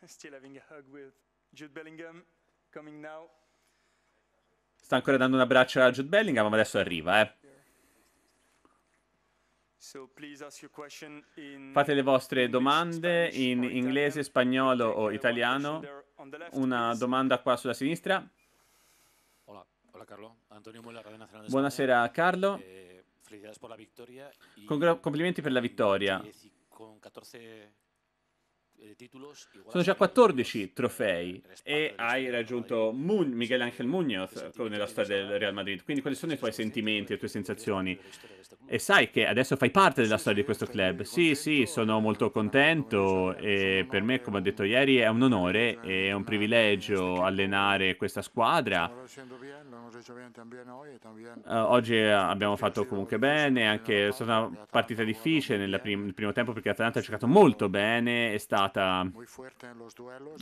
still having a hug with Jude Bellingham coming now. Sta ancora dando un abbraccio a Jude Bellingham, ma adesso arriva, eh. Fate le vostre domande in inglese, spagnolo o italiano. Una domanda qua sulla sinistra. Buonasera Carlo. Eh, complimenti per la vittoria. Sono già 14 trofei e hai raggiunto Mun- Miguel Angel Munoz nella storia del Real Madrid. Quindi quali sono i tuoi sentimenti, le tue sensazioni? E sai che adesso fai parte della storia di questo club. Sì, sì, sono molto contento e per me, come ho detto ieri, è un onore e un privilegio allenare questa squadra. Uh, oggi abbiamo fatto comunque bene, anche è stata una partita difficile prim- nel primo tempo perché l'Atalanta ha giocato molto bene, è stato stata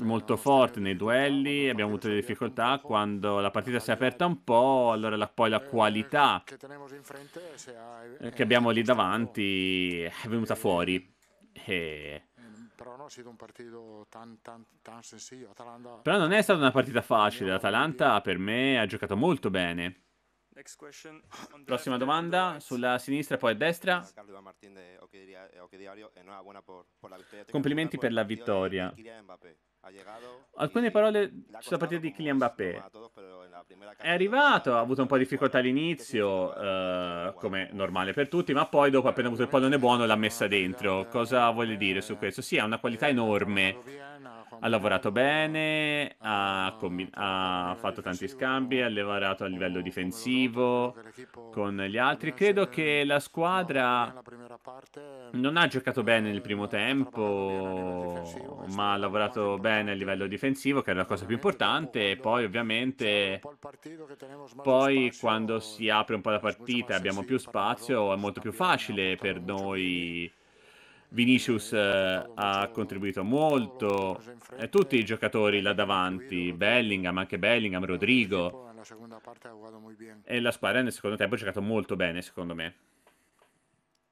molto forte nei duelli, abbiamo avuto delle difficoltà quando la partita si è aperta un po', allora la, poi la qualità che abbiamo lì davanti è venuta fuori. E... Però non è stata una partita facile, l'Atalanta per me ha giocato molto bene. Prossima domanda sulla sinistra, poi a destra. Eh, Complimenti per la vittoria. Alcune parole sulla partita di Kylian Mbappé. È arrivato, ha avuto un po' di difficoltà all'inizio, eh, come normale per tutti, ma poi dopo appena avuto il pallone buono l'ha messa dentro. Cosa vuole dire su questo? Sì, ha una qualità enorme ha lavorato bene, ha, ha fatto tanti scambi, ha lavorato a livello difensivo con gli altri. Credo che la squadra non ha giocato eh, bene nel primo tempo, ma ha lavorato bene a livello difensivo, che era la cosa più importante. E poi, ovviamente, poi quando si apre un po' la partita e abbiamo più spazio, è molto più facile per noi Vinicius eh, ha contribuito molto, eh, tutti i giocatori là davanti, Bellingham, anche Bellingham, Rodrigo. E la squadra nel secondo tempo ha giocato molto bene, secondo me.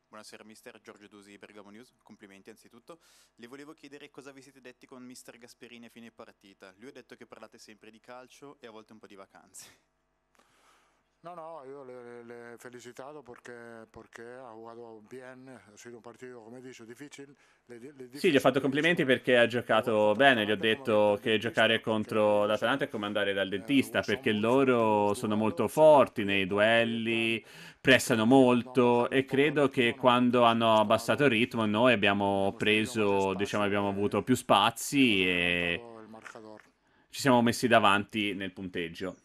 Buonasera mister, Giorgio Dusi, Bergamo News, complimenti anzitutto. Le volevo chiedere cosa vi siete detti con mister Gasperini a fine partita. Lui ha detto che parlate sempre di calcio e a volte un po' di vacanze. No, no, io le, le felicitado porque, porque, ha jugado bien, ha sido un partito, come dice, difficile. Le, le sì, gli ho fatto complimenti perché ha giocato bene, gli ho detto che giocare contro l'Atalanta è come andare dal eh, dentista, perché loro sono molto forti nei duelli, pressano molto e credo che quando hanno abbassato il ritmo noi abbiamo preso, diciamo, abbiamo eh, avuto più spazi e ci siamo messi davanti nel punteggio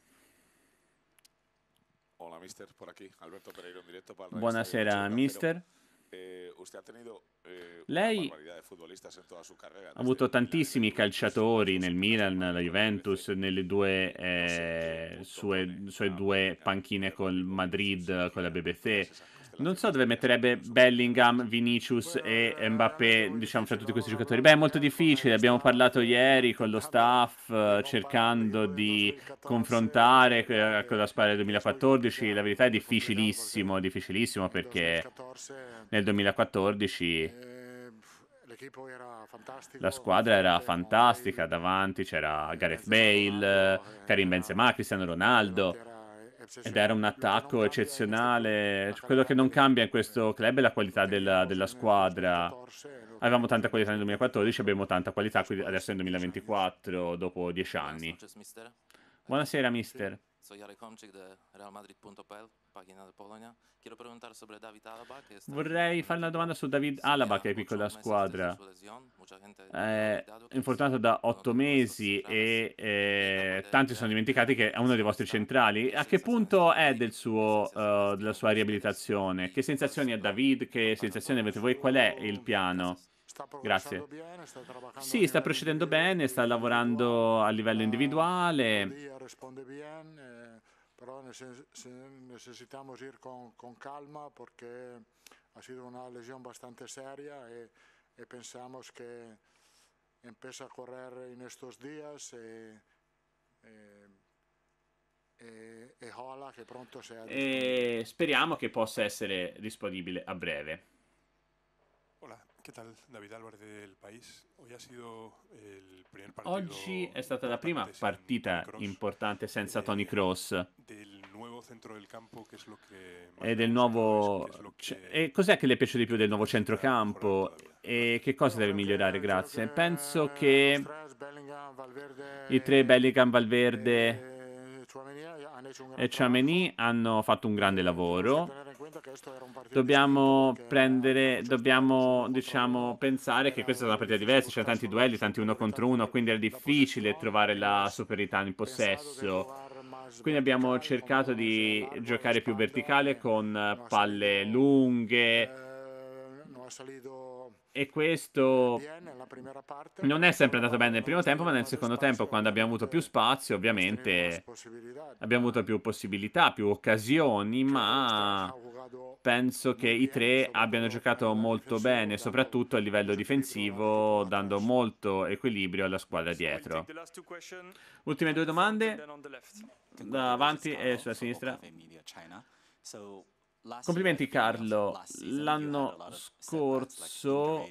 mister, por aquí. Alberto Pereiro, en directo para el Buonasera, mister. Eh, usted ha tenido eh, Lei ha avuto tantissimi calciatori nel Milan, nella Juventus, nelle due eh, sue, sue, due panchine con Madrid, con la BBC non so dove metterebbe Bellingham, Vinicius e Mbappé, diciamo, fra tutti questi giocatori. Beh, è molto difficile, abbiamo parlato ieri con lo staff eh, cercando di confrontare eh, con la squadra del 2014, la verità è difficilissimo, difficilissimo perché nel 2014 la squadra era fantastica, davanti c'era Gareth Bale, eh, Karim Benzema, Cristiano Ronaldo ed era un attacco eccezionale. Cioè, quello che non cambia in questo club è la qualità della, della squadra. Avevamo tanta qualità nel 2014, abbiamo tanta qualità adesso nel 2024, dopo dieci anni. Buonasera, mister. Soy Jarek Homczyk de realmadrid.pl, pagina di Polonia. Quiero preguntar sobre David Alaba. Che Vorrei fare una domanda su David Alaba che è piccola squadra. È infortunato da otto mesi e eh, tanti sono dimenticati che è uno dei vostri centrali. A che punto è del suo, uh, della sua riabilitazione? Che sensazioni ha David? Che sensazioni avete voi? Qual è il piano? Grazie. Sì, sta procedendo bene, sta lavorando a livello individuale. Eh, però necessitiamo ir con calma perché ha sido una lesione abbastanza seria e, e pensiamo che empieza a correr in estos días e, e, e, ola che pronto sia. E speriamo che possa essere disponibile a breve. Hola. ¿Qué tal David Álvarez del País? Hoy ha sido el primer partido Oggi è stata la prima partita cross, importante senza Tony Cross. Del nuovo centro del campo, che è lo che E del nuovo e cos'è che le piace di più del nuovo centrocampo? E che cosa deve migliorare, grazie? Penso che i tre Bellingham, Valverde e Chamonix hanno fatto un grande lavoro dobbiamo prendere, dobbiamo diciamo pensare che questa è una partita diversa, c'erano tanti duelli, tanti uno contro uno, quindi era difficile trovare la superiorità in possesso. Quindi abbiamo cercato di giocare più verticale con palle lunghe, eh, e questo non è sempre andato bene nel primo tempo, ma nel secondo tempo, quando abbiamo avuto più spazio, ovviamente abbiamo avuto più possibilità, più occasioni, cioè, ma penso che i tre abbiano giocato molto bene, soprattutto a livello difensivo, dando molto equilibrio alla squadra dietro. Ultime due domande, da avanti e sulla sinistra. Complimenti Carlo, l'anno scorso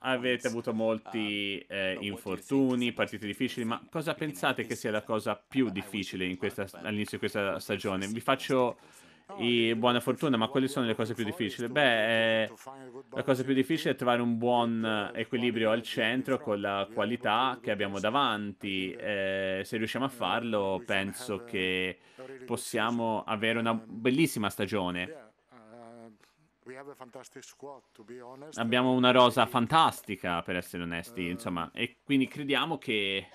avete avuto molti um, eh, infortuni, partite difficili, ma cosa pensate che sia la cosa più difficile questa, all'inizio di questa stagione? Vi faccio e buona fortuna, ma quali sono le cose più difficili? Beh, eh, la cosa più difficile è trovare un buon equilibrio al centro con la qualità che abbiamo davanti. Eh, se riusciamo a farlo, penso che possiamo avere una bellissima stagione. Abbiamo una rosa fantastica, per essere onesti, insomma, e quindi crediamo che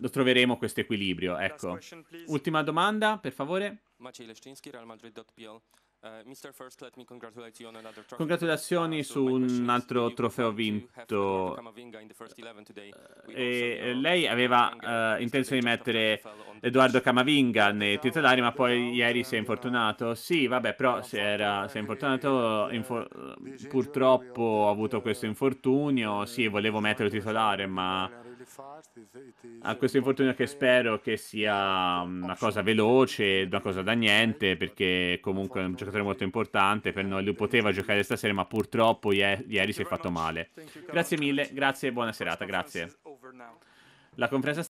lo troveremo questo equilibrio. Ecco. Ultima domanda, per favore. Uh, Congratulazioni uh, su un altro trofeo vinto. Uh, e lei aveva uh, intenzione di mettere Edoardo Camavinga nei titolari, ma poi ieri si è infortunato. Sì, vabbè, però si, era, si è infortunato. Infor- purtroppo ho avuto questo infortunio. Sì, volevo metterlo titolare, ma a questo infortunio che spero che sia mm, una cosa veloce, una cosa da niente, perché comunque è un giocatore molto importante per noi, lui poteva giocare stasera, ma purtroppo ieri si è fatto male. Grazie mille, grazie e buona serata, grazie. La conferenza